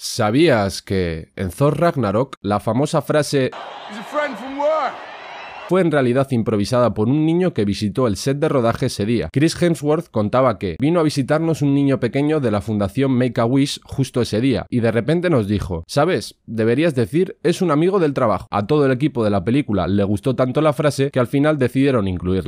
¿Sabías que en Thor Ragnarok la famosa frase fue en realidad improvisada por un niño que visitó el set de rodaje ese día. Chris Hemsworth contaba que vino a visitarnos un niño pequeño de la fundación Make a Wish justo ese día y de repente nos dijo, sabes, deberías decir es un amigo del trabajo. A todo el equipo de la película le gustó tanto la frase que al final decidieron incluirla.